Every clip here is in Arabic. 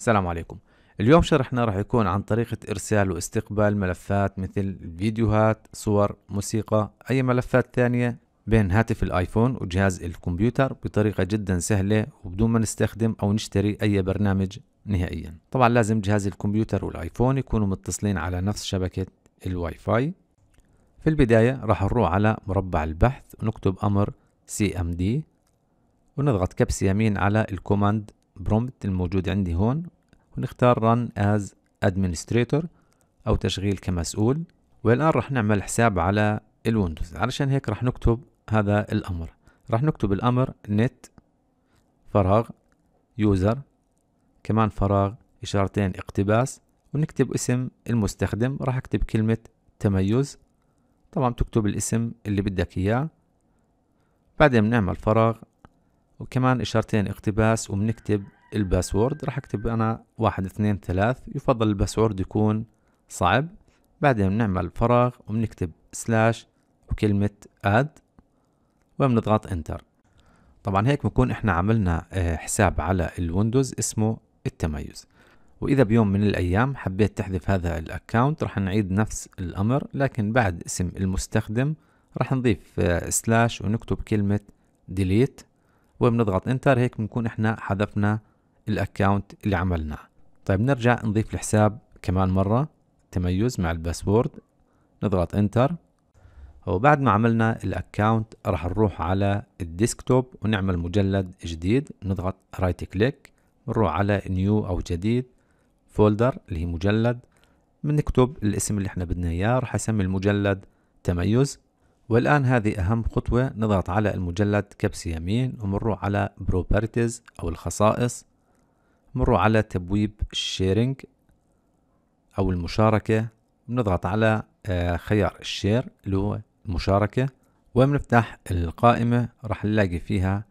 السلام عليكم اليوم شرحنا راح يكون عن طريقة إرسال واستقبال ملفات مثل فيديوهات صور موسيقى أي ملفات ثانية بين هاتف الآيفون وجهاز الكمبيوتر بطريقة جدا سهلة وبدون ما نستخدم أو نشتري أي برنامج نهائيا طبعا لازم جهاز الكمبيوتر والآيفون يكونوا متصلين على نفس شبكة الواي فاي في البداية راح نروح على مربع البحث ونكتب أمر CMD ونضغط كبس يمين على الكوماند برومبت الموجود عندي هون ونختار run as administrator او تشغيل كمسؤول والان رح نعمل حساب على الويندوز علشان هيك رح نكتب هذا الامر رح نكتب الامر net فراغ يوزر كمان فراغ اشارتين اقتباس ونكتب اسم المستخدم راح اكتب كلمة تميز طبعا تكتب الاسم اللي بدك اياه بعدين بنعمل فراغ وكمان اشارتين اقتباس وبنكتب الباسورد راح اكتب انا واحد اثنين ثلاث يفضل الباسورد يكون صعب بعدين بنعمل فراغ وبنكتب سلاش وكلمة اد وبنضغط انتر طبعا هيك بنكون احنا عملنا آه، حساب على الويندوز اسمه التميز واذا بيوم من الايام حبيت تحذف هذا الاكونت راح نعيد نفس الامر لكن بعد اسم المستخدم راح نضيف سلاش آه، ونكتب كلمة ديليت وبنضغط انتر هيك بنكون احنا حذفنا الاكونت اللي عملناه طيب نرجع نضيف الحساب كمان مرة تميز مع الباسورد نضغط انتر وبعد ما عملنا الاكونت راح نروح على الديسكتوب ونعمل مجلد جديد نضغط رايت كليك نروح على نيو او جديد فولدر اللي هي مجلد بنكتب الاسم اللي احنا بدنا اياه راح اسمي المجلد تميز والآن هذه أهم خطوة نضغط على المجلد كبس يمين ومروا على Properties أو الخصائص مروا على تبويب الشيرنج أو المشاركة بنضغط على آه، خيار الشير اللي هو المشاركة وبنفتح القائمة راح نلاقي فيها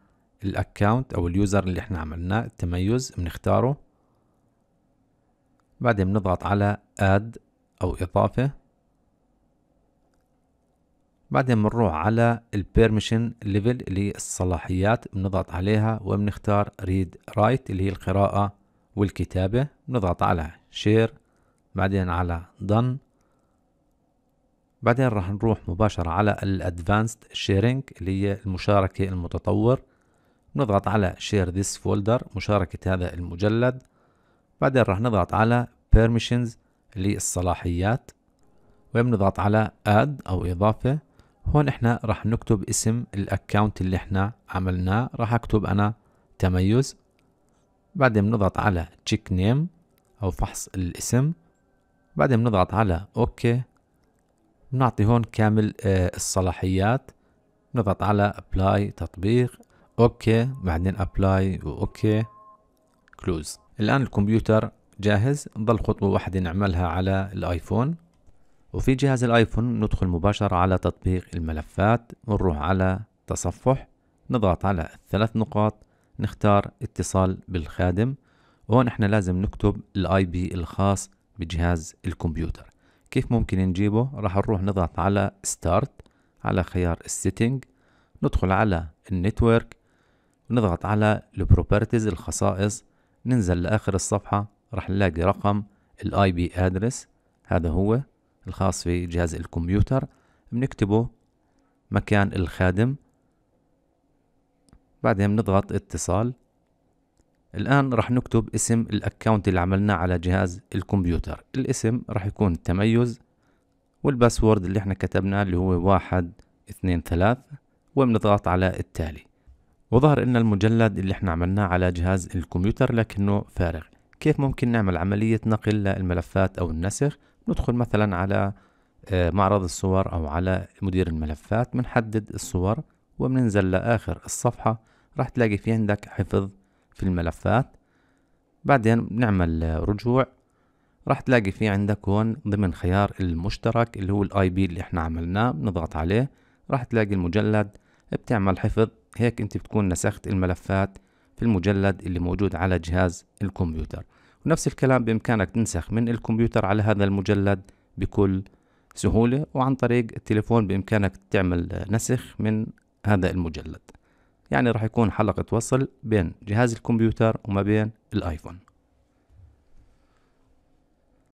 الأكاونت أو اليوزر اللي احنا عملناه التميز بنختاره بعدين بنضغط على Add أو إضافة بعدين بنروح على البيرميشن ليفل اللي هي الصلاحيات بنضغط عليها وبنختار ريد رايت اللي هي القراءة والكتابة بنضغط على شير بعدين على دن بعدين راح نروح مباشرة على الادفانسد شيرنج اللي هي المشاركة المتطور نضغط على شير ذيس فولدر مشاركة هذا المجلد بعدين راح نضغط على permissions للصلاحيات وبنضغط على اد أو إضافة هون احنا راح نكتب اسم الاكونت اللي احنا عملناه راح اكتب انا تميز بعدين بنضغط على تشيك نيم او فحص الاسم بعدين بنضغط على اوكي بنعطي هون كامل آه، الصلاحيات نضغط على ابلاي تطبيق اوكي بعدين ابلاي واوكي كلوز الان الكمبيوتر جاهز نضل خطوة واحدة نعملها على الايفون وفي جهاز الايفون ندخل مباشرة على تطبيق الملفات ونروح على تصفح نضغط على الثلاث نقاط نختار اتصال بالخادم وهون احنا لازم نكتب الاي بي الخاص بجهاز الكمبيوتر كيف ممكن نجيبه راح نروح نضغط على ستارت على خيار السيتنج ندخل على النتورك نضغط على البروبرتيز الخصائص ننزل لاخر الصفحة راح نلاقي رقم الاي بي ادرس هذا هو الخاص في جهاز الكمبيوتر بنكتبه مكان الخادم بعدين بنضغط اتصال الآن راح نكتب اسم الأكاونت اللي عملناه على جهاز الكمبيوتر الاسم راح يكون التميز والباسورد اللي احنا كتبناه اللي هو واحد اثنين ثلاث وبنضغط على التالي وظهر لنا المجلد اللي احنا عملناه على جهاز الكمبيوتر لكنه فارغ كيف ممكن نعمل عملية نقل للملفات أو النسخ ندخل مثلا على آه، معرض الصور أو على مدير الملفات بنحدد الصور وبننزل لآخر الصفحة راح تلاقي في عندك حفظ في الملفات بعدين بنعمل رجوع راح تلاقي في عندك هون ضمن خيار المشترك اللي هو الاي بي اللي احنا عملناه بنضغط عليه راح تلاقي المجلد بتعمل حفظ هيك انت بتكون نسخت الملفات في المجلد اللي موجود على جهاز الكمبيوتر ونفس الكلام بإمكانك تنسخ من الكمبيوتر على هذا المجلد بكل سهولة وعن طريق التليفون بإمكانك تعمل نسخ من هذا المجلد يعني راح يكون حلقة وصل بين جهاز الكمبيوتر وما بين الآيفون